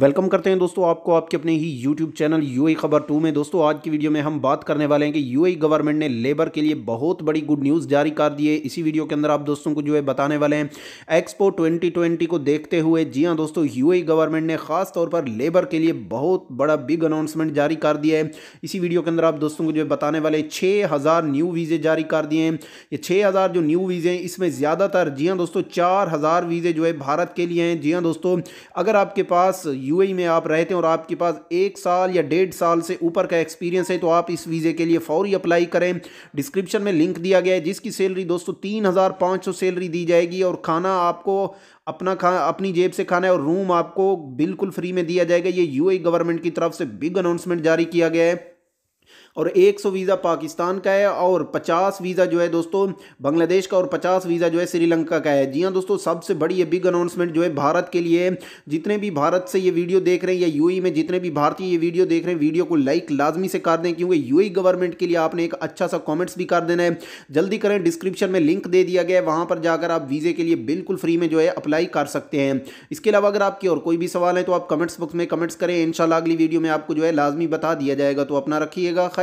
welcome करते हैं दोस्तों आपको आपके अपने ही यूट्यूब चैनल यू e खबर टू में दोस्तों आज की वीडियो में हम बात करने वाले हैं कि यू गवर्नमेंट e ने लेबर के लिए बहुत बड़ी गुड न्यूज़ जारी कर दी है इसी वीडियो के अंदर आप दोस्तों को जो है बताने वाले हैं एक्सपो 2020 को देखते हुए जी हाँ दोस्तों यू गवर्नमेंट e ने खास तौर पर लेबर के लिए बहुत बड़ा बिग अनाउंसमेंट जारी कर दिया है इसी वीडियो के अंदर आप दोस्तों को जो है बताने वाले छः न्यू वीज़े जारी कर दिए हैं ये छः जो न्यू वीज़े हैं इसमें ज़्यादातर जी हाँ दोस्तों चार वीज़े जो है भारत के लिए हैं जी हाँ दोस्तों अगर आपके पास यूएई में आप रहते हैं और आपके पास एक साल या डेढ़ साल से ऊपर का एक्सपीरियंस है तो आप इस वीज़े के लिए फौरी अप्लाई करें डिस्क्रिप्शन में लिंक दिया गया है जिसकी सैलरी दोस्तों तीन हज़ार पाँच सौ सैलरी दी जाएगी और खाना आपको अपना खा अपनी जेब से खाना है और रूम आपको बिल्कुल फ्री में दिया जाएगा ये यूएई गवर्नमेंट की तरफ से बिग अनाउंसमेंट जारी किया गया है और 100 वीज़ा पाकिस्तान का है और 50 वीज़ा जो है दोस्तों बांग्लादेश का और 50 वीज़ा जो है श्रीलंका का है जी हाँ दोस्तों सबसे बड़ी ये बिग अनाउंसमेंट जो है भारत के लिए जितने भी भारत से ये वीडियो देख रहे हैं या यू में जितने भी भारतीय ये वीडियो देख रहे हैं वीडियो को लाइक लाजमी से कर दें क्योंकि यू गवर्नमेंट के लिए आपने एक अच्छा सा कॉमेंट्स भी कर देना है जल्दी करें डिस्क्रिप्शन में लिंक दे दिया गया है वहाँ पर जाकर आप वीज़े के लिए बिल्कुल फ्री में जो है अप्लाई कर सकते हैं इसके अलावा अगर आपकी और कोई भी सवाल है तो आप कमेंट्स बॉक्स में कमेंट्स करें इनशाला अगली वीडियो में आपको जो है लाजमी बता दिया जाएगा तो अपना रखिएगा खैर